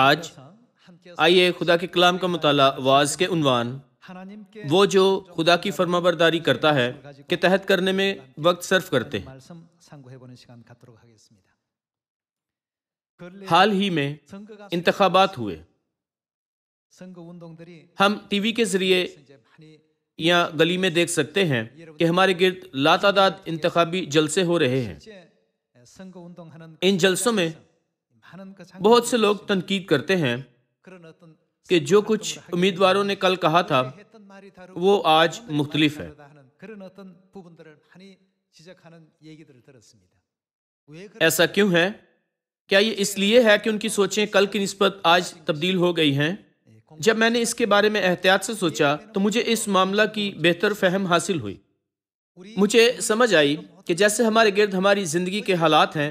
آج آئیے خدا کے کلام کا مطالعہ کے عنوان وہ جو خدا کی فرما برداری کرتا ہے کے تحت کرنے میں وقت صرف کرتے ہیں حال ہی میں انتخابات ہوئے ہم ٹی وی کے ذریعے یا گلی میں دیکھ سکتے ہیں کہ ہمارے گرد لاتعداد انتخابی جلسے ہو رہے ہیں ان جلسوں میں بہت سے لوگ تنقید کرتے ہیں کہ جو کچھ امیدواروں نے کل کہا تھا وہ آج مختلف ہے ایسا کیوں ہے کیا یہ اس لیے ہے کہ ان کی سوچیں کل کی نسبت آج تبدیل ہو گئی ہیں جب میں نے اس کے بارے میں احتیاط سے سوچا تو مجھے اس معاملہ کی بہتر فہم حاصل ہوئی مجھے سمجھ آئی کہ جیسے ہمارے گرد ہماری زندگی کے حالات ہیں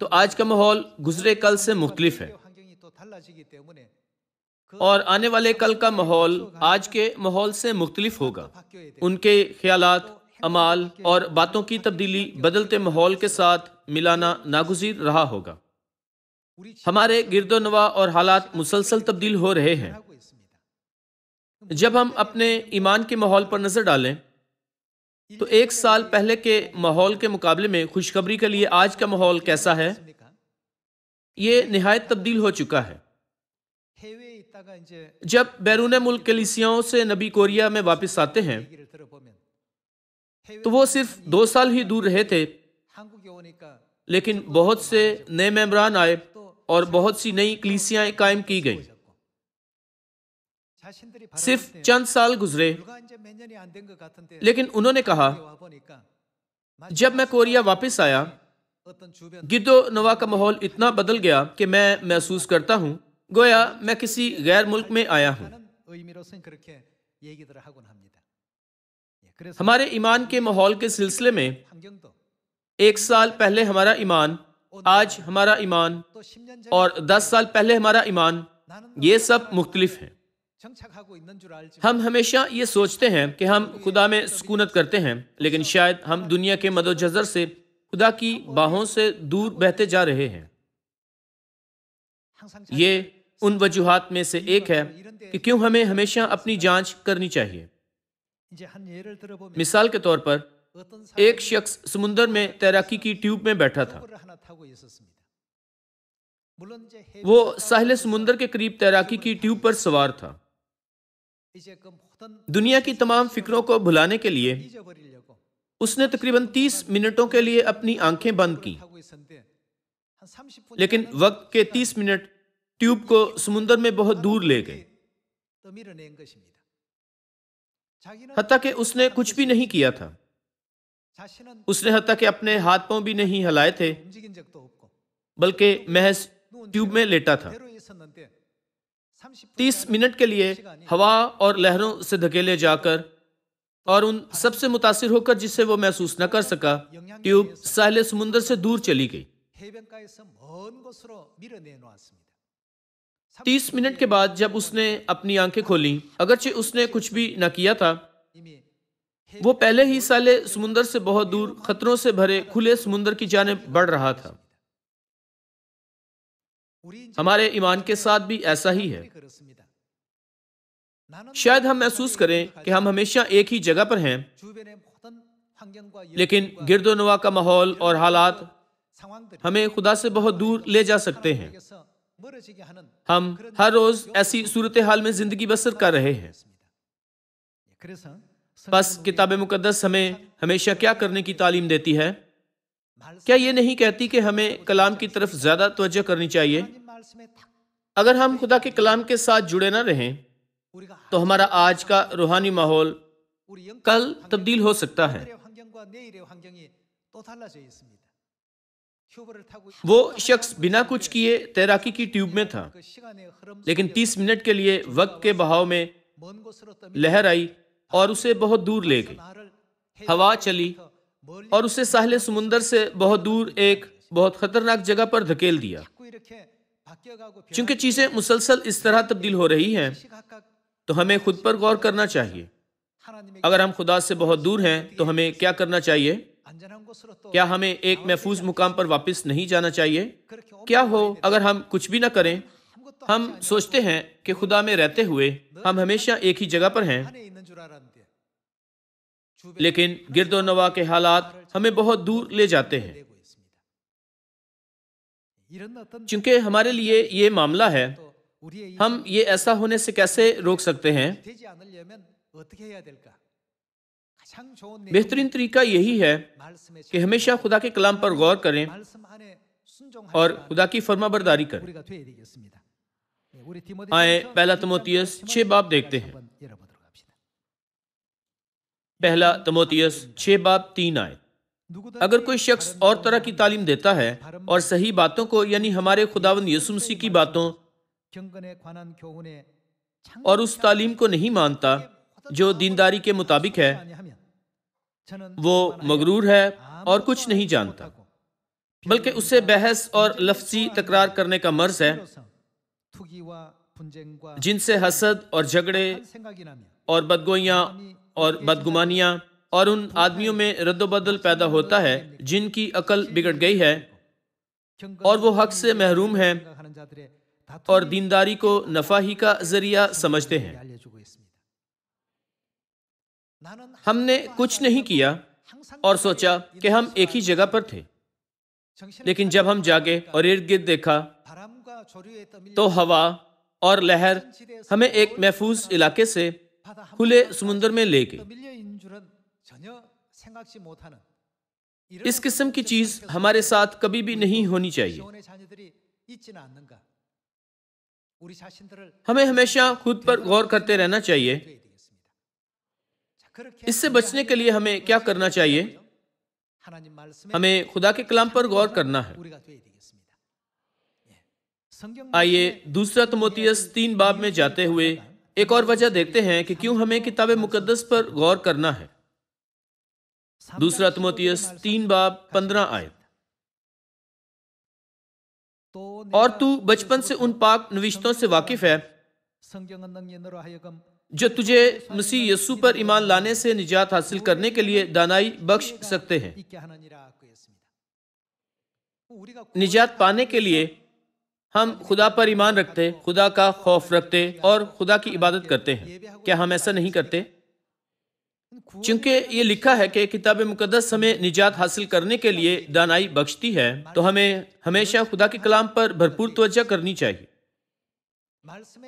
تو آج کا ماحول گزرے کل سے مختلف ہے اور آنے والے کل کا ماحول آج کے ماحول سے مختلف ہوگا ان کے خیالات امال اور باتوں کی تبدیلی بدلتے ماحول کے ساتھ ملانا ناگزیر رہا ہوگا ہمارے گرد و نوا اور حالات مسلسل تبدیل ہو رہے ہیں جب ہم اپنے ایمان کے ماحول پر نظر ڈالیں تو ایک سال پہلے کے ماحول کے مقابلے میں خوشخبری کے لیے آج کا ماحول کیسا ہے یہ نہایت تبدیل ہو چکا ہے جب بیرون ملک کلیسیاں سے نبی کوریا میں واپس آتے ہیں تو وہ صرف دو سال ہی دور رہے تھے لیکن بہت سے نئے ممبران آئے اور بہت سی نئی کلیسیاں قائم کی گئیں صرف چند سال گزرے لیکن انہوں نے کہا جب میں کوریا واپس آیا گرد و نوا کا ماحول اتنا بدل گیا کہ میں محسوس کرتا ہوں گویا میں کسی غیر ملک میں آیا ہوں ہمارے ایمان کے ماحول کے سلسلے میں ایک سال پہلے ہمارا ایمان آج ہمارا ایمان اور دس سال پہلے ہمارا ایمان یہ سب مختلف ہیں ہم ہمیشہ یہ سوچتے ہیں کہ ہم خدا میں سکونت کرتے ہیں لیکن شاید ہم دنیا کے مد و جذر سے خدا کی باہوں سے دور بہتے جا رہے ہیں یہ ان وجوہات میں سے ایک ہے کہ کیوں ہمیں ہمیشہ اپنی جانچ کرنی چاہیے مثال کے طور پر ایک شخص سمندر میں تیراکی کی ٹیوب میں بیٹھا تھا وہ ساحل سمندر کے قریب تیراکی کی ٹیوب پر سوار تھا دنیا کی تمام فکروں کو بھلانے کے لیے اس نے تقریباً تیس منٹوں کے لیے اپنی آنکھیں بند کی لیکن وقت کے تیس منٹ ٹیوب کو سمندر میں بہت دور لے گئے حتیٰ کہ اس نے کچھ بھی نہیں کیا تھا اس نے حتیٰ کہ اپنے ہاتھ پاؤں بھی نہیں ہلائے تھے بلکہ محض ٹیوب میں لیٹا تھا تیس منٹ کے لیے ہوا اور لہروں سے دھکیلے جا کر اور ان سب سے متاثر ہو کر جسے وہ محسوس نہ کر سکا ٹیوب ساحل سمندر سے دور چلی گئی تیس منٹ کے بعد جب اس نے اپنی آنکھیں کھولیں اگرچہ اس نے کچھ بھی نہ کیا تھا وہ پہلے ہی سالے سمندر سے بہت دور خطروں سے بھرے کھلے سمندر کی جانب بڑھ رہا تھا ہمارے ایمان کے ساتھ بھی ایسا ہی ہے شاید ہم محسوس کریں کہ ہم ہمیشہ ایک ہی جگہ پر ہیں لیکن گرد و نواح کا ماحول اور حالات ہمیں خدا سے بہت دور لے جا سکتے ہیں ہم ہر روز ایسی صورتحال میں زندگی بسر کر رہے ہیں بس کتاب مقدس ہمیں ہمیشہ کیا کرنے کی تعلیم دیتی ہے کیا یہ نہیں کہتی کہ ہمیں کلام کی طرف زیادہ توجہ کرنی چاہیے اگر ہم خدا کے کلام کے ساتھ جڑے نہ رہیں تو ہمارا آج کا روحانی ماحول کل تبدیل ہو سکتا ہے وہ شخص بنا کچھ کیے تیراکی کی ٹیوب میں تھا لیکن تیس منٹ کے لیے وقت کے بہاؤ میں لہر آئی اور اسے بہت دور لے گئی ہوا چلی اور اسے ساحل سمندر سے بہت دور ایک بہت خطرناک جگہ پر دھکیل دیا چونکہ چیزیں مسلسل اس طرح تبدیل ہو رہی ہیں تو ہمیں خود پر غور کرنا چاہیے اگر ہم خدا سے بہت دور ہیں تو ہمیں کیا کرنا چاہیے کیا ہمیں ایک محفوظ مقام پر واپس نہیں جانا چاہیے کیا ہو اگر ہم کچھ بھی نہ کریں ہم سوچتے ہیں کہ خدا میں رہتے ہوئے ہم ہمیشہ ایک ہی جگہ پر ہیں لیکن گرد و نوا کے حالات ہمیں بہت دور لے جاتے ہیں چونکہ ہمارے لیے یہ معاملہ ہے ہم یہ ایسا ہونے سے کیسے روک سکتے ہیں بہترین طریقہ یہی ہے کہ ہمیشہ خدا کے کلام پر غور کریں اور خدا کی فرما برداری کریں آئیں پہلا تموتیس چھ دیکھتے ہیں پہلا تموتیس چھ باپ تین آئے اگر کوئی شخص اور طرح کی تعلیم دیتا ہے اور صحیح باتوں کو یعنی ہمارے خداون یسمسی کی باتوں اور اس تعلیم کو نہیں مانتا جو دینداری کے مطابق ہے وہ مغرور ہے اور کچھ نہیں جانتا بلکہ اسے بحث اور لفظی تکرار کرنے کا مرض ہے جن سے حسد اور جھگڑے اور بدگوئیاں اور بدگمانیاں اور ان آدمیوں میں رد و بدل پیدا ہوتا ہے جن کی عقل بگڑ گئی ہے اور وہ حق سے محروم ہیں اور دینداری کو نفع ہی کا ذریعہ سمجھتے ہیں ہم نے کچھ نہیں کیا اور سوچا کہ ہم ایک ہی جگہ پر تھے لیکن جب ہم جاگے اور ارد گرد دیکھا تو ہوا اور لہر ہمیں ایک محفوظ علاقے سے کھلے سمندر میں لے گئے اس قسم کی چیز ہمارے ساتھ کبھی بھی نہیں ہونی چاہیے ہمیں ہمیشہ خود پر غور کرتے رہنا چاہیے اس سے بچنے کے لیے ہمیں کیا کرنا چاہیے ہمیں خدا کے کلام پر غور کرنا ہے آئیے دوسرا تموتیس تین باب میں جاتے ہوئے ایک اور وجہ دیکھتے ہیں کہ کیوں ہمیں کتاب مقدس پر غور کرنا ہے دوسرا تمتیس تین باب پندرہ آئے اور تو بچپن سے ان پاک نوشتوں سے واقف ہے جو تجھے مسیح یسو پر ایمان لانے سے نجات حاصل کرنے کے لیے دانائی بخش سکتے ہیں نجات پانے کے لیے ہم خدا پر ایمان رکھتے خدا کا خوف رکھتے اور خدا کی عبادت کرتے ہیں کیا ہم ایسا نہیں کرتے چونکہ یہ لکھا ہے کہ کتاب مقدس ہمیں نجات حاصل کرنے کے لیے دانائی بخشتی ہے تو ہمیں ہمیشہ خدا کے کلام پر بھرپور توجہ کرنی چاہیے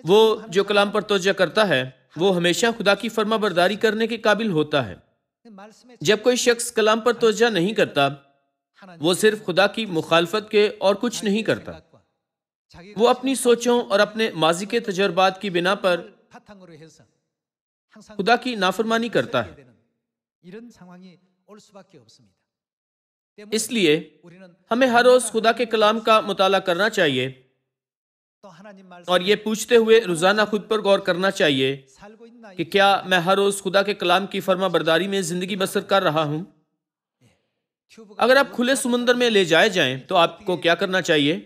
وہ جو کلام پر توجہ کرتا ہے وہ ہمیشہ خدا کی فرما برداری کرنے کے قابل ہوتا ہے جب کوئی شخص کلام پر توجہ نہیں کرتا وہ صرف خدا کی مخالفت کے اور کچھ نہیں کرتا وہ اپنی سوچوں اور اپنے ماضی کے تجربات کی بنا پر خدا کی نافرمانی کرتا ہے اس لیے ہمیں ہر روز خدا کے کلام کا مطالعہ کرنا چاہیے اور یہ پوچھتے ہوئے روزانہ خود پر غور کرنا چاہیے کہ کیا میں ہر روز خدا کے کلام کی فرما برداری میں زندگی بسر کر رہا ہوں اگر آپ کھلے سمندر میں لے جائے جائیں تو آپ کو کیا کرنا چاہیے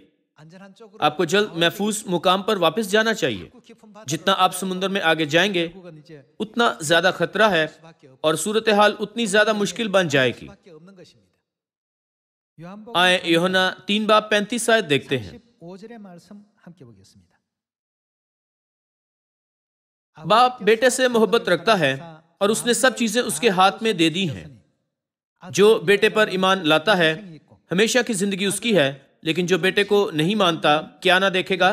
آپ کو جلد محفوظ مقام پر واپس جانا چاہیے جتنا آپ سمندر میں آگے جائیں گے اتنا زیادہ خطرہ ہے اور صورتحال اتنی زیادہ مشکل بن جائے گی آئیں یوہنا تین باپ پینتیس دیکھتے ہیں باپ بیٹے سے محبت رکھتا ہے اور اس نے سب چیزیں اس کے ہاتھ میں دے دی ہیں جو بیٹے پر ایمان لاتا ہے ہمیشہ کی زندگی اس کی ہے لیکن جو بیٹے کو نہیں مانتا کیا نہ دیکھے گا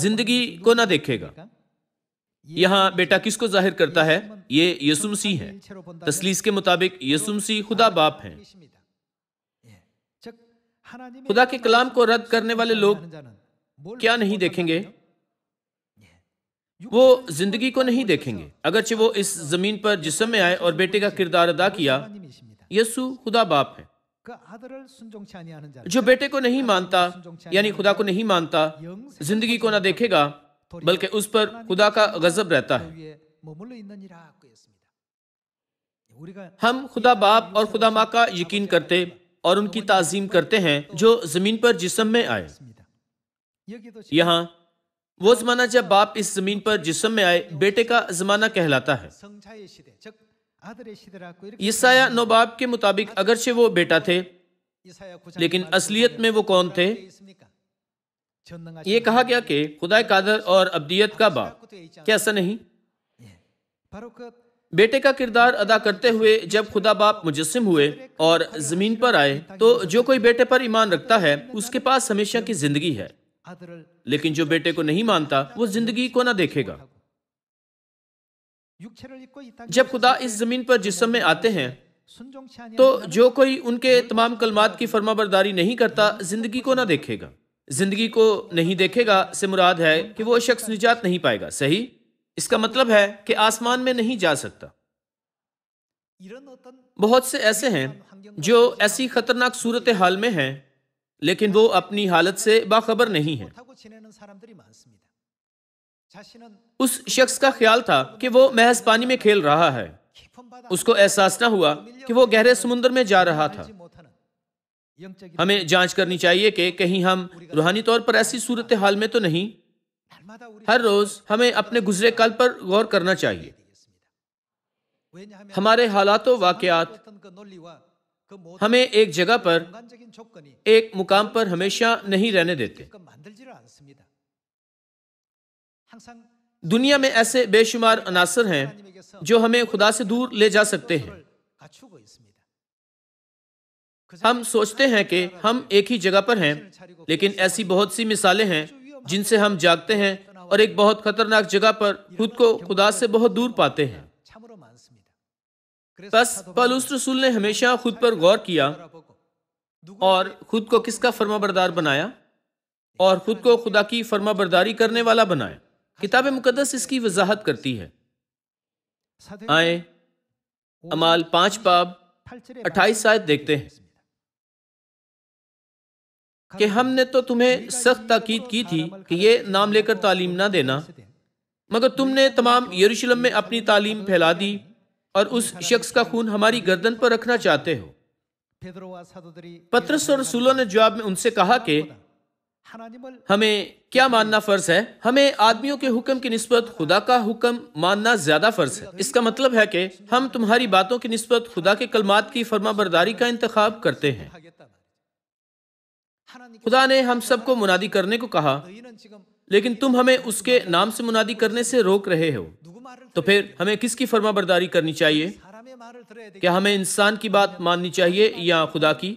زندگی کو نہ دیکھے گا یہاں بیٹا کس کو ظاہر کرتا ہے یہ یسمسی ہے تسلیس کے مطابق یسمسی خدا باپ ہیں خدا کے کلام کو رد کرنے والے لوگ کیا نہیں دیکھیں گے وہ زندگی کو نہیں دیکھیں گے اگرچہ وہ اس زمین پر جسم میں آئے اور بیٹے کا کردار ادا کیا یسو خدا باپ ہے جو بیٹے کو نہیں مانتا یعنی خدا کو نہیں مانتا زندگی کو نہ دیکھے گا بلکہ اس پر خدا کا رہتا ہے ہم خدا باپ اور خدا ماں کا یقین کرتے اور ان کی تعظیم کرتے ہیں جو زمین پر جسم میں آئے یہاں وہ زمانہ جب باپ اس زمین پر جسم میں آئے بیٹے کا زمانہ کہلاتا ہے نوباب کے مطابق اگرچہ وہ بیٹا تھے لیکن اصلیت میں وہ کون تھے یہ کہا گیا کہ خدا قادر اور ابدیت کا باپ کیسا نہیں بیٹے کا کردار ادا کرتے ہوئے جب خدا باپ مجسم ہوئے اور زمین پر آئے تو جو کوئی بیٹے پر ایمان رکھتا ہے اس کے پاس ہمیشہ کی زندگی ہے لیکن جو بیٹے کو نہیں مانتا وہ زندگی کو نہ دیکھے گا جب خدا اس زمین پر جسم میں آتے ہیں تو جو کوئی ان کے تمام کلمات کی فرما برداری نہیں کرتا زندگی کو نہ دیکھے گا زندگی کو نہیں دیکھے گا سے مراد ہے کہ وہ شخص نجات نہیں پائے گا صحیح اس کا مطلب ہے کہ آسمان میں نہیں جا سکتا بہت سے ایسے ہیں جو ایسی خطرناک صورت حال میں ہیں لیکن وہ اپنی حالت سے باخبر نہیں ہیں اس شخص کا خیال تھا کہ وہ محض پانی میں کھیل رہا ہے اس کو احساس نہ ہوا کہ وہ گہرے سمندر میں جا رہا تھا ہمیں جانچ کرنی چاہیے کہ کہیں ہم روحانی طور پر ایسی صورتحال میں تو نہیں ہر روز ہمیں اپنے گزرے کل پر غور کرنا چاہیے ہمارے حالات و واقعات ہمیں ایک جگہ پر ایک مقام پر ہمیشہ نہیں رہنے دیتے دنیا میں ایسے بے شمار عناصر ہیں جو ہمیں خدا سے دور لے جا سکتے ہیں ہم سوچتے ہیں کہ ہم ایک ہی جگہ پر ہیں لیکن ایسی بہت سی مثالیں ہیں جن سے ہم جاگتے ہیں اور ایک بہت خطرناک جگہ پر خود کو خدا سے بہت دور پاتے ہیں پالوس رسول نے ہمیشہ خود پر غور کیا اور خود کو کس کا فرما بردار بنایا اور خود کو خدا کی فرما برداری کرنے والا بنایا کتاب مقدس اس کی وضاحت کرتی ہے آئیں امال پانچ باب اٹھائیس سائد دیکھتے ہیں کہ ہم نے تو تمہیں سخت تاکید کی تھی کہ یہ نام لے کر تعلیم نہ دینا مگر تم نے تمام یروشلم میں اپنی تعلیم پھیلا دی اور اس شخص کا خون ہماری گردن پر رکھنا چاہتے ہو پترس اور رسولوں نے جواب میں ان سے کہا کہ ہمیں کیا ماننا فرض ہے ہمیں آدمیوں کے حکم کی نسبت خدا کا حکم ماننا زیادہ فرض ہے اس کا مطلب ہے کہ ہم تمہاری باتوں کی نسبت خدا کے کلمات کی فرما برداری کا انتخاب کرتے ہیں خدا نے ہم سب کو منادی کرنے کو کہا لیکن تم ہمیں اس کے نام سے منادی کرنے سے روک رہے ہو تو پھر ہمیں کس کی فرما برداری کرنی چاہیے کیا ہمیں انسان کی بات ماننی چاہیے یا خدا کی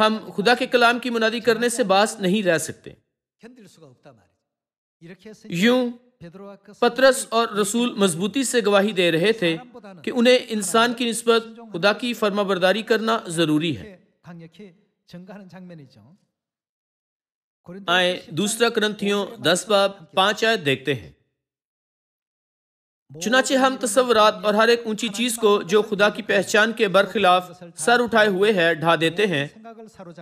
ہم خدا کے کلام کی منادی کرنے سے باس نہیں رہ سکتے یوں پترس اور رسول مضبوطی سے گواہی دے رہے تھے کہ انہیں انسان کی نسبت خدا کی فرما برداری کرنا ضروری ہے آئیں دوسرا دس باب پانچ آیت دیکھتے ہیں چنانچہ ہم تصورات اور ہر ایک اونچی چیز کو جو خدا کی پہچان کے برخلاف سر اٹھائے ہوئے ہے ڈھا دیتے ہیں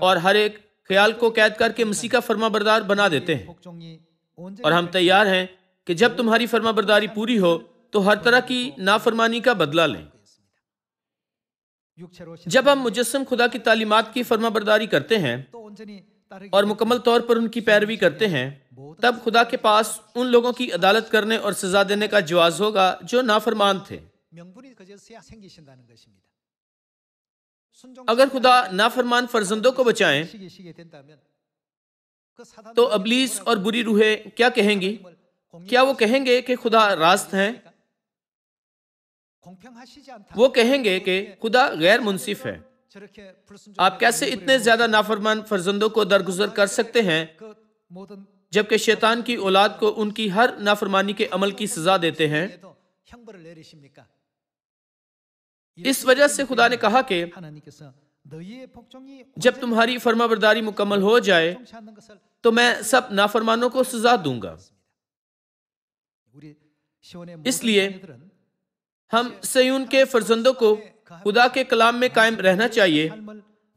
اور ہر ایک خیال کو قید کر کے مسیح کا فرما بردار بنا دیتے ہیں اور ہم تیار ہیں کہ جب تمہاری فرما برداری پوری ہو تو ہر طرح کی نافرمانی کا بدلہ لیں جب ہم مجسم خدا کی تعلیمات کی فرما برداری کرتے ہیں اور مکمل طور پر ان کی پیروی کرتے ہیں تب خدا کے پاس ان لوگوں کی عدالت کرنے اور سزا دینے کا جواز ہوگا جو نافرمان تھے اگر خدا نافرمان فرزندوں کو بچائیں تو ابلیس اور بری روحے کیا کہیں گی کیا وہ کہیں گے کہ خدا راست ہیں وہ کہیں گے کہ خدا غیر منصف ہے آپ کیسے اتنے زیادہ نافرمان فرزندوں کو درگزر کر سکتے ہیں جبکہ شیطان کی اولاد کو ان کی ہر نافرمانی کے عمل کی سزا دیتے ہیں اس وجہ سے خدا نے کہا کہ جب تمہاری فرما برداری مکمل ہو جائے تو میں سب نافرمانوں کو سزا دوں گا اس لیے ہم سیون کے فرزندوں کو خدا کے کلام میں قائم رہنا چاہیے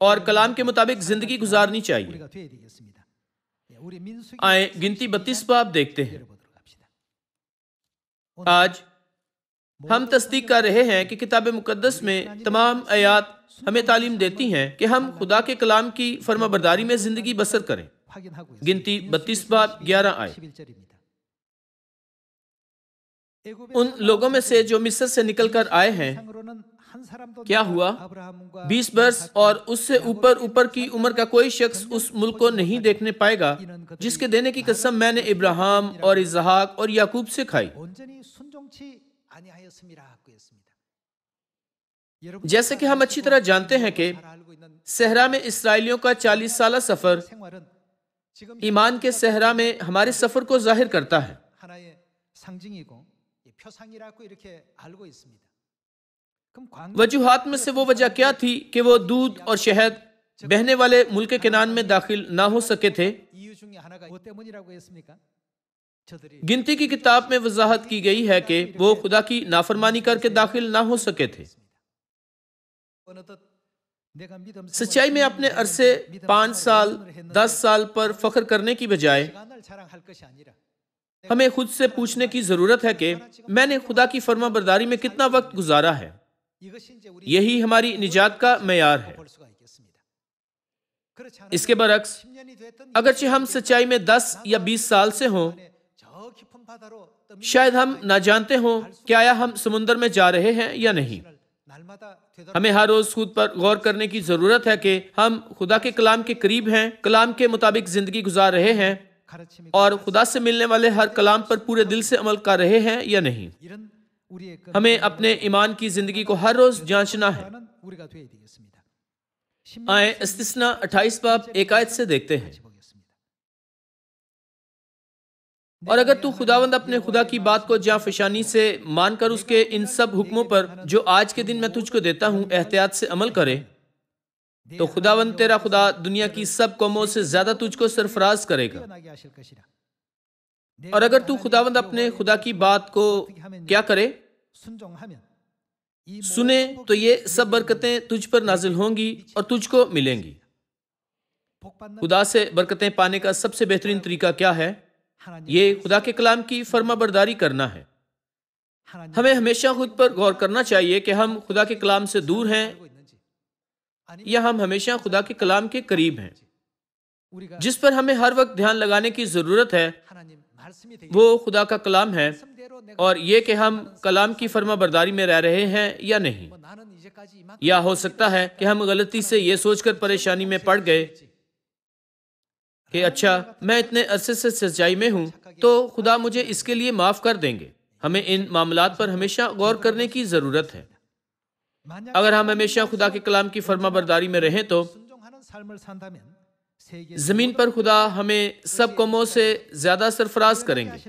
اور کلام کے مطابق زندگی گزارنی چاہیے آئیں گنتی بتیس باب دیکھتے ہیں آج ہم تصدیق کر رہے ہیں کہ کتاب مقدس میں تمام آیات ہمیں تعلیم دیتی ہیں کہ ہم خدا کے کلام کی فرما برداری میں زندگی بسر کریں گنتی بتیس باب گیارہ آئے ان لوگوں میں سے جو مصر سے نکل کر آئے ہیں کیا ہوا بیس برس اور اس سے اوپر اوپر کی عمر کا کوئی شخص اس ملک کو نہیں دیکھنے پائے گا جس کے دینے کی قسم میں نے ابراہم اور اظہاق اور یعقوب سے کھائی جیسے کہ ہم اچھی طرح جانتے ہیں کہ صحرا میں اسرائیلیوں کا چالیس سالہ سفر ایمان کے صحرا میں ہمارے سفر کو ظاہر کرتا ہے وجوہات میں سے وہ وجہ کیا تھی کہ وہ دودھ اور شہد بہنے والے ملک کنان میں داخل نہ ہو سکے تھے گنتی کی کتاب میں وضاحت کی گئی ہے کہ وہ خدا کی نافرمانی کر کے داخل نہ ہو سکے تھے سچائی میں اپنے عرصے پانچ سال دس سال پر فخر کرنے کی بجائے ہمیں خود سے پوچھنے کی ضرورت ہے کہ میں نے خدا کی فرما برداری میں کتنا وقت گزارا ہے یہی ہماری نجات کا معیار ہے اس کے برعکس اگرچہ ہم سچائی میں دس یا بیس سال سے ہوں شاید ہم نہ جانتے ہوں کہ آیا ہم سمندر میں جا رہے ہیں یا نہیں ہمیں ہر روز خود پر غور کرنے کی ضرورت ہے کہ ہم خدا کے کلام کے قریب ہیں کلام کے مطابق زندگی گزار رہے ہیں اور خدا سے ملنے والے ہر کلام پر پورے دل سے عمل کر رہے ہیں یا نہیں ہمیں اپنے ایمان کی زندگی کو ہر روز جانچنا ہے اٹھائیس باب ایک آیت سے دیکھتے ہیں اور اگر تو خداوند اپنے خدا کی بات کو جاں فشانی سے مان کر اس کے ان سب حکموں پر جو آج کے دن میں تجھ کو دیتا ہوں احتیاط سے عمل کرے تو خداوند تیرا خدا دنیا کی سب قوموں سے زیادہ تجھ کو سرفراز کرے گا اور اگر تو خداوند اپنے خدا کی بات کو کیا کرے سنیں تو یہ سب برکتیں تجھ پر نازل ہوں گی اور تجھ کو ملیں گی خدا سے برکتیں پانے کا سب سے بہترین طریقہ کیا ہے یہ خدا کے کلام کی فرما برداری کرنا ہے ہمیں ہمیشہ خود پر غور کرنا چاہیے کہ ہم خدا کے کلام سے دور ہیں یا ہم ہمیشہ خدا کے کلام کے قریب ہیں جس پر ہمیں ہر وقت دھیان لگانے کی ضرورت ہے وہ خدا کا کلام ہے اور یہ کہ ہم کلام کی فرما برداری میں رہ رہے ہیں یا نہیں جی، یا ہو سکتا ہے کہ ہم غلطی سے یہ سوچ کر پریشانی میں پڑ گئے کہ اچھا میں اتنے عرصے سے سچائی میں ہوں تو خدا مجھے اس کے لیے معاف کر دیں گے ہمیں ان معاملات پر ہمیشہ غور کرنے کی ضرورت ہے اگر ہم جی، ہمیشہ خدا کے کلام کی فرما برداری میں رہیں تو زمین پر خدا ہمیں سب قوموں سے زیادہ سرفراز کریں گے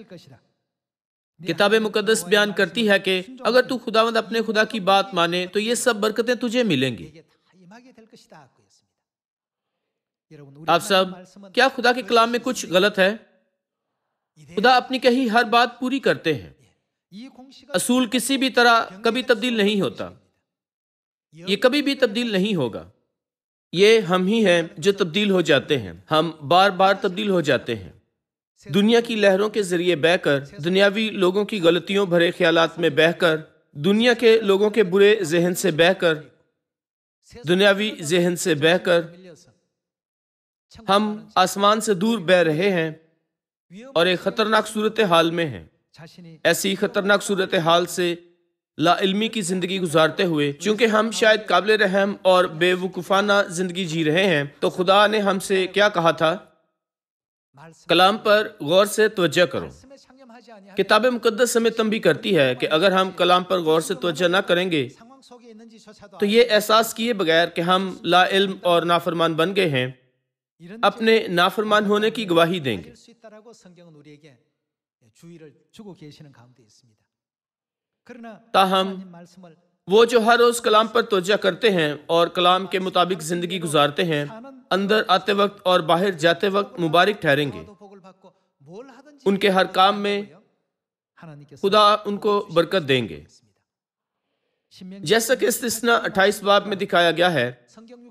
کتاب مقدس بیان کرتی ہے کہ اگر تو خداوند اپنے خدا کی بات مانے تو یہ سب برکتیں تجھے ملیں آپ سب کیا خدا کے کلام میں کچھ غلط ہے خدا اپنی کہی ہر بات پوری کرتے ہیں اصول کسی بھی طرح کبھی تبدیل نہیں ہوتا یہ کبھی بھی تبدیل نہیں ہوگا یہ ہم ہی ہیں جو تبدیل ہو جاتے ہیں ہم بار بار تبدیل ہو جاتے ہیں دنیا کی لہروں کے ذریعے بہ کر دنیاوی لوگوں کی غلطیوں بھرے خیالات میں بہ کر دنیا کے لوگوں کے برے ذہن سے بہ کر دنیاوی ذہن سے بہ کر ہم آسمان سے دور بہ رہے ہیں اور ایک خطرناک صورتحال میں ہیں ایسی خطرناک صورتحال سے لا علمی کی زندگی گزارتے ہوئے چونکہ ہم شاید قابل رحم اور بے وقفانہ جی رہے ہیں تو خدا نے ہم سے کیا کہا تھا کلام پر غور سے توجہ کرو کتاب مقدس ہمیں تم بھی کرتی ہے کہ اگر ہم کلام پر غور سے توجہ نہ کریں گے تو یہ احساس کیے بغیر کہ ہم لا علم اور نافرمان بن گئے ہیں اپنے نافرمان ہونے کی گواہی دیں گے تاہم یعنی وہ جو ہر روز کلام پر توجہ کرتے ہیں اور کلام کے مطابق زندگی گزارتے ہیں اندر آتے وقت اور باہر جاتے وقت مبارک ٹھہریں گے ان کے ہر کام میں خدا ان کو برکت دیں گے جیسا کہ اٹھائیس باب میں دکھایا گیا ہے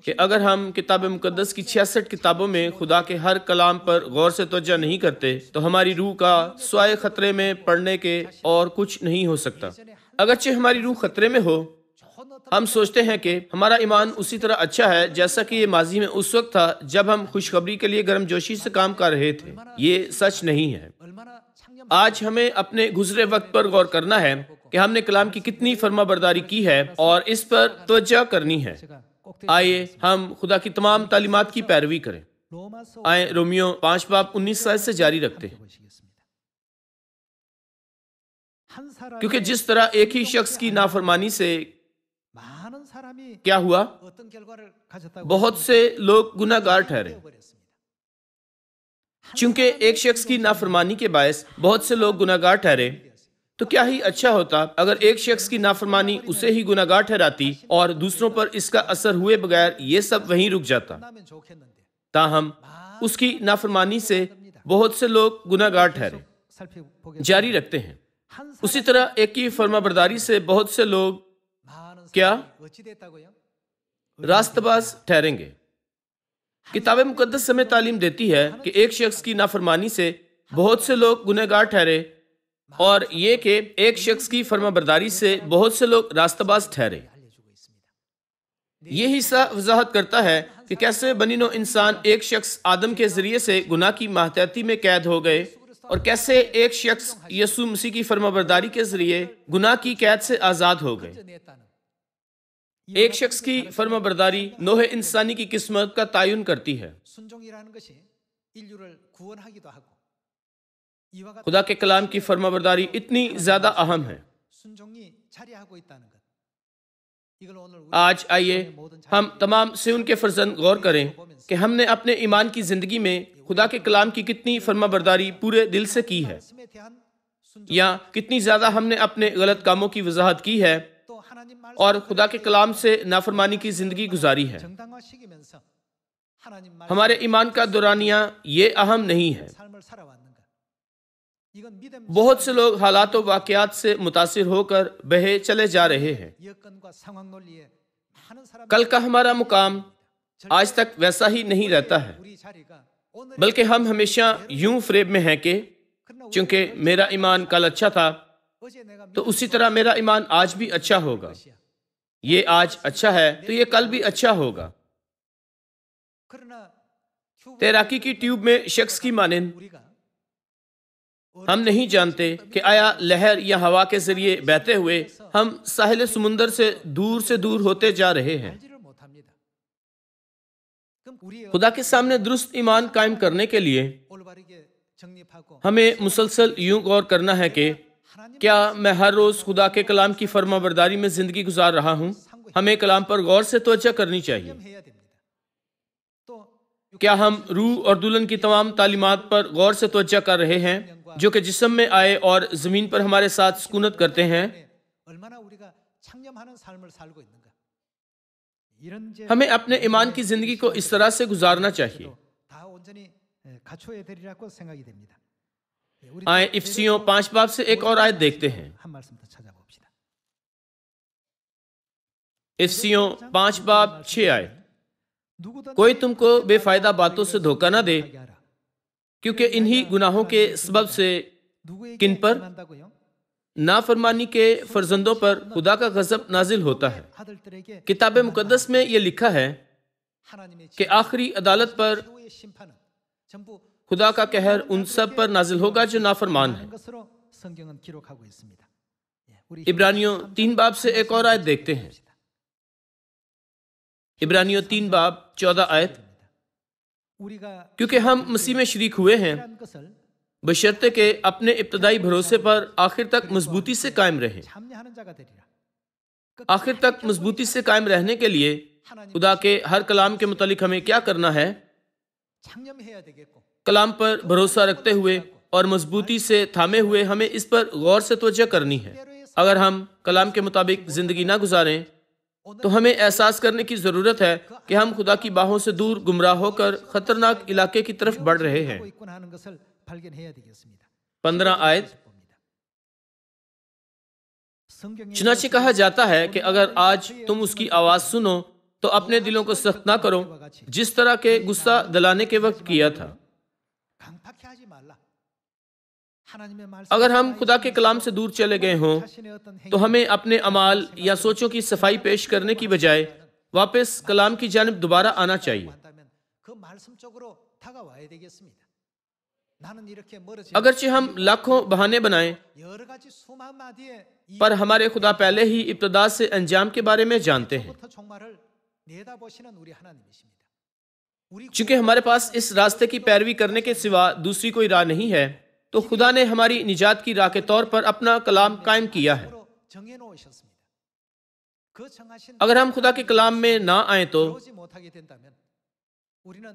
کہ اگر ہم کتاب مقدس کی چھیاسٹھ کتابوں میں خدا کے ہر کلام پر غور سے توجہ نہیں کرتے تو ہماری روح کا سوائے خطرے میں پڑھنے کے اور کچھ نہیں ہو سکتا اگرچہ ہماری روح خطرے میں ہو ہم سوچتے ہیں کہ ہمارا ایمان اسی طرح اچھا ہے جیسا کہ یہ ماضی میں اس وقت تھا جب ہم خوشخبری کے لیے گرم جوشی سے کام کر رہے تھے یہ سچ نہیں ہے آج ہمیں اپنے گزرے وقت پر غور کرنا ہے کہ ہم نے کلام کی کتنی فرما برداری کی ہے اور اس پر توجہ کرنی ہے آئیے ہم خدا کی تمام تعلیمات کی پیروی کریں آئیں رومیو پانچ باپ انیس سے جاری رکھتے ہیں کیونکہ جس طرح ایک ہی شخص کی نافرمانی سے کیا ہوا بہت سے لوگ گناہ گار ٹھہرے چونکہ ایک شخص کی نافرمانی کے باعث بہت سے لوگ گناہ گار ٹھہرے تو کیا ہی اچھا ہوتا اگر ایک شخص کی نافرمانی اسے ہی گناگار ٹھہراتی اور دوسروں پر اس کا اثر ہوئے بغیر یہ سب وہیں رک جاتا تاہم اس کی نافرمانی سے بہت سے لوگ گناگار ٹھہرے جاری رکھتے ہیں اسی طرح ایک کی فرما برداری سے بہت سے لوگ کیا راست ٹھہریں گے کتاب مقدس سمیں تعلیم دیتی ہے کہ ایک شخص کی نافرمانی سے بہت سے لوگ گنہ گار ٹھہرے اور یہ کہ ایک شخص کی فرما برداری سے بہت سے لوگ راستہ باز ٹھہرے یہ حصہ وضاحت کرتا ہے کہ کیسے بنی نو انسان ایک شخص آدم کے ذریعے سے گناہ کی ماتحتی میں قید ہو گئے اور کیسے ایک شخص یسو مسیح کی فرما برداری کے ذریعے گناہ کی قید سے آزاد ہو گئے ایک شخص کی فرما برداری نوہ انسانی کی قسمت کا تعین کرتی ہے خدا کے کلام کی فرما برداری اتنی زیادہ اہم ہے آج آئیے ہم تمام سے ان کے فرزند غور کریں کہ ہم نے اپنے ایمان کی زندگی میں خدا کے کلام کی کتنی فرما برداری پورے دل سے کی ہے یا کتنی زیادہ ہم نے اپنے غلط کاموں کی وضاحت کی ہے اور خدا کے کلام سے نافرمانی کی زندگی گزاری ہے ہمارے ایمان کا دورانیہ یہ اہم نہیں ہے بہت سے لوگ حالات و واقعات سے متاثر ہو کر بہے چلے جا رہے ہیں کل کا ہمارا مقام آج تک ویسا ہی نہیں رہتا ہے بلکہ ہم ہمیشہ یوں فریب میں ہیں کہ چونکہ میرا ایمان کل اچھا تھا تو اسی طرح میرا ایمان آج بھی اچھا ہوگا اچھا۔ یہ آج اچھا ہے تو یہ کل بھی اچھا ہوگا تیراکی کی ٹیوب میں شخص کی مانند ہم نہیں جانتے کہ آیا لہر یا ہوا کے ذریعے بہتے ہوئے ہم ساحل سمندر سے دور سے دور ہوتے جا رہے ہیں خدا کے سامنے درست ایمان قائم کرنے کے لیے ہمیں مسلسل یوں غور کرنا ہے کہ کیا میں ہر روز خدا کے کلام کی فرما برداری میں زندگی گزار رہا ہوں ہمیں کلام پر غور سے توجہ کرنی چاہیے کیا ہم روح اور دلہن کی تمام تعلیمات پر غور سے توجہ کر رہے ہیں جو کہ جسم میں آئے اور زمین پر ہمارے ساتھ سکونت کرتے ہیں ہمیں اپنے ایمان کی زندگی کو اس طرح سے گزارنا چاہیے آئیں افسیوں پانچ سے ایک اور آیت دیکھتے ہیں افسیوں پانچ باپ چھ آئے کوئی تم کو بے فائدہ باتوں سے دھوکہ نہ دے کیونکہ انہی گناہوں کے سبب سے کن پر نافرمانی کے فرزندوں پر خدا کا غزب نازل ہوتا ہے کتاب مقدس میں یہ لکھا ہے کہ آخری عدالت پر خدا کا کہر ان سب پر نازل ہوگا جو نافرمان ہے عبرانیوں تین باب سے ایک اور آیت دیکھتے ہیں عبرانیوں تین باب چودہ آیت کیونکہ ہم مسیح میں شریک ہوئے ہیں بشرطے کے اپنے ابتدائی بھروسے پر آخر رہے مضبوطی سے قائم رہنے کے لیے ہاں جی۔ خدا کے ہر کلام کے متعلق ہمیں کیا کرنا ہے کلام پر بھروسہ رکھتے ہوئے اور مضبوطی سے تھامے ہوئے ہمیں اس پر غور سے توجہ کرنی ہے اگر ہم کلام کے مطابق زندگی نہ گزاریں تو ہمیں احساس کرنے کی ضرورت ہے کہ ہم خدا کی باہوں سے دور گمراہ ہو کر خطرناک علاقے کی طرف بڑھ رہے ہیں پندرہ آیت چنانچہ کہا جاتا ہے کہ اگر آج تم اس کی آواز سنو تو اپنے دلوں کو سخت نہ کرو جس طرح کے غصہ دلانے کے وقت کیا تھا اگر ہم خدا کے کلام سے دور چلے گئے ہوں تو ہمیں اپنے امال یا سوچوں کی صفائی پیش کرنے کی بجائے واپس کلام کی جانب دوبارہ آنا چاہیے اگرچہ ہم لاکھوں بہانے بنائیں پر ہمارے خدا پہلے ہی ابتدا سے انجام کے بارے میں جانتے ہیں چونکہ ہمارے پاس اس راستے کی پیروی کرنے کے سوا دوسری کوئی راہ نہیں ہے تو خدا نے ہماری نجات کی راہ کے طور پر اپنا کلام قائم کیا ہے اگر ہم خدا کے کلام میں نہ آئیں تو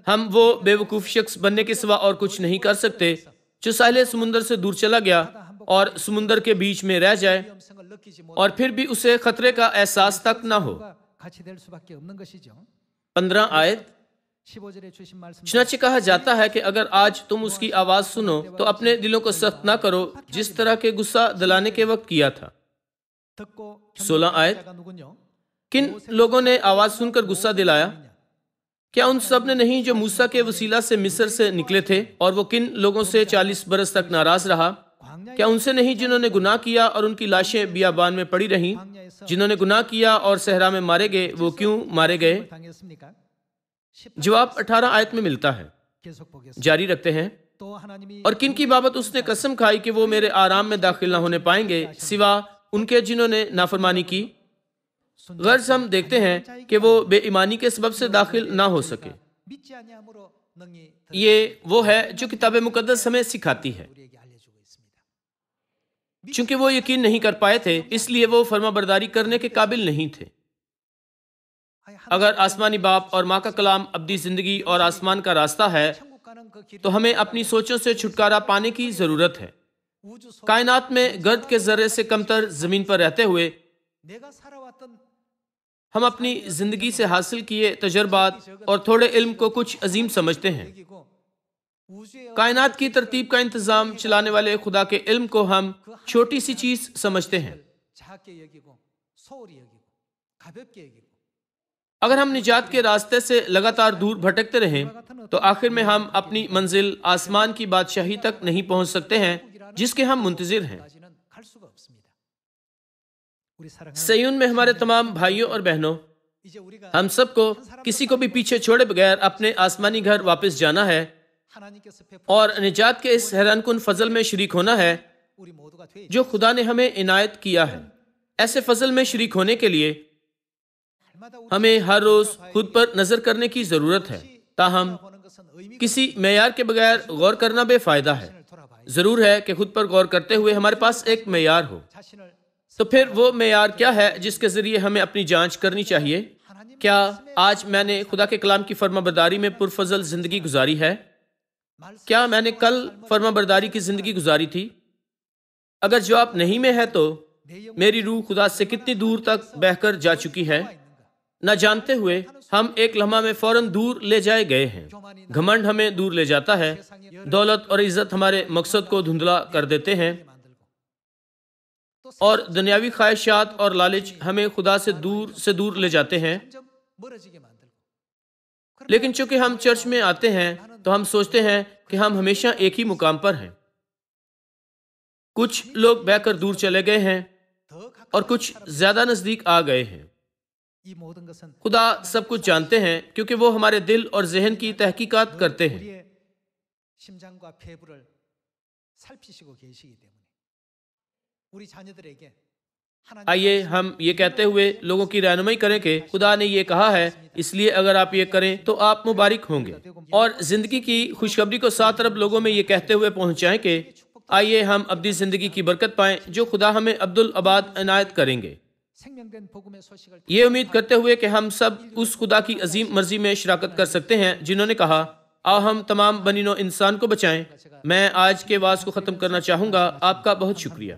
ہم وہ بیوقوف شخص بننے کے سوا اور کچھ نہیں کر سکتے جو ساحل سمندر سے دور چلا گیا اور سمندر کے بیچ میں رہ جائے اور پھر بھی اسے خطرے کا احساس تک نہ ہو پندرہ آئے چنانچہ کہا جاتا ہے کہ اگر آج تم اس کی آواز سنو تو اپنے دلوں کو سخت نہ کرو جس طرح کے غصہ دلانے کے وقت کیا تھا سولہ آیت کن لوگوں نے آواز سن کر دلایا کیا ان سب نے نہیں جو موسا کے وسیلہ سے مصر سے نکلے تھے اور وہ کن لوگوں سے چالیس برس تک ناراض رہا کیا ان سے نہیں جنہوں نے گناہ کیا اور ان کی لاشیں بیابان میں پڑی رہیں جنہوں نے گناہ کیا اور صحرا میں مارے گئے وہ کیوں مارے گئے جواب اٹھارہ آیت میں ملتا ہے جاری رکھتے ہیں اور کن کی بابت اس نے قسم کھائی کہ وہ میرے آرام میں داخل نہ ہونے پائیں گے سوا ان کے جنہوں نے نافرمانی کی غرض ہم دیکھتے ہیں کہ وہ بے ایمانی کے سبب سے داخل نہ ہو سکے یہ وہ ہے جو کتاب مقدس ہمیں سکھاتی ہے چونکہ وہ یقین نہیں کر پائے تھے اس لیے وہ فرما برداری کرنے کے قابل نہیں تھے اگر آسمانی باپ اور ماں کا کلام ابدی زندگی اور آسمان کا راستہ ہے تو ہمیں اپنی سوچوں سے چھٹکارا پانے کی ضرورت ہے کائنات میں گرد کے ذرے سے کمتر رہتے ہوئے ہم اپنی زندگی سے حاصل کیے تجربات اور تھوڑے علم کو کچھ عظیم سمجھتے ہیں کائنات کی ترتیب کا انتظام چلانے والے خدا کے علم کو ہم چھوٹی سی چیز سمجھتے ہیں اگر ہم نجات کے راستے سے لگاتار دور بھٹکتے رہیں تو آخر میں ہم اپنی منزل آسمان کی بادشاہی تک نہیں پہنچ سکتے ہیں جس کے ہم منتظر ہیں سیون میں ہمارے تمام بھائیوں اور بہنوں ہم سب کو کسی کو بھی پیچھے چھوڑے بغیر اپنے آسمانی گھر واپس جانا ہے اور نجات کے اس حیران کن فضل میں شریک ہونا ہے جو خدا نے ہمیں عنایت کیا ہے ایسے فضل میں شریک ہونے کے لیے ہمیں ہر روز خود پر نظر کرنے کی ضرورت ہے تاہم کسی معیار کے بغیر غور کرنا بے فائدہ ہے ضرور ہے کہ خود پر غور کرتے ہوئے ہمارے پاس ایک معیار ہو تو پھر وہ معیار کیا ہے جس کے ذریعے ہمیں اپنی جانچ کرنی چاہیے کیا آج میں نے خدا کے کلام کی فرما برداری میں پرفضل زندگی گزاری ہے کیا میں نے کل فرما برداری کی زندگی گزاری تھی اگر جواب نہیں میں ہے تو میری روح خدا سے کتنی دور تک بہ کر جا چکی ہے نہ جانتے ہوئے ہم ایک لمحہ میں فوراً دور لے جائے گئے ہیں گھمنڈ ہمیں دور لے جاتا ہے دولت اور عزت ہمارے مقصد کو دھندلا کر دیتے ہیں اور دنیاوی خواہشات اور لالچ ہمیں خدا سے دور سے دور لے جاتے ہیں لیکن چونکہ ہم چرچ میں آتے ہیں تو ہم سوچتے ہیں کہ ہم ہمیشہ ایک ہی مقام پر ہیں کچھ لوگ بہ کر دور چلے گئے ہیں اور کچھ زیادہ نزدیک آ گئے ہیں خدا سب کچھ جانتے ہیں کیونکہ وہ ہمارے دل اور ذہن کی تحقیقات کرتے ہیں آئیے ہم یہ کہتے ہوئے لوگوں کی رہنمائی کریں کہ خدا نے یہ کہا ہے اس لیے اگر آپ یہ کریں تو آپ مبارک ہوں گے اور زندگی کی خوشخبری کو سات ارب لوگوں میں یہ کہتے ہوئے پہنچائیں کہ آئیے ہم ابدی زندگی کی برکت پائیں جو خدا ہمیں عبدالآباد عنایت کریں گے یہ امید کرتے ہوئے کہ ہم سب اس خدا کی عظیم مرضی میں شراکت کر سکتے ہیں جنہوں نے کہا آ ہم تمام بنین و انسان کو بچائیں میں آج کے واز کو ختم کرنا چاہوں گا آپ کا بہت شکریہ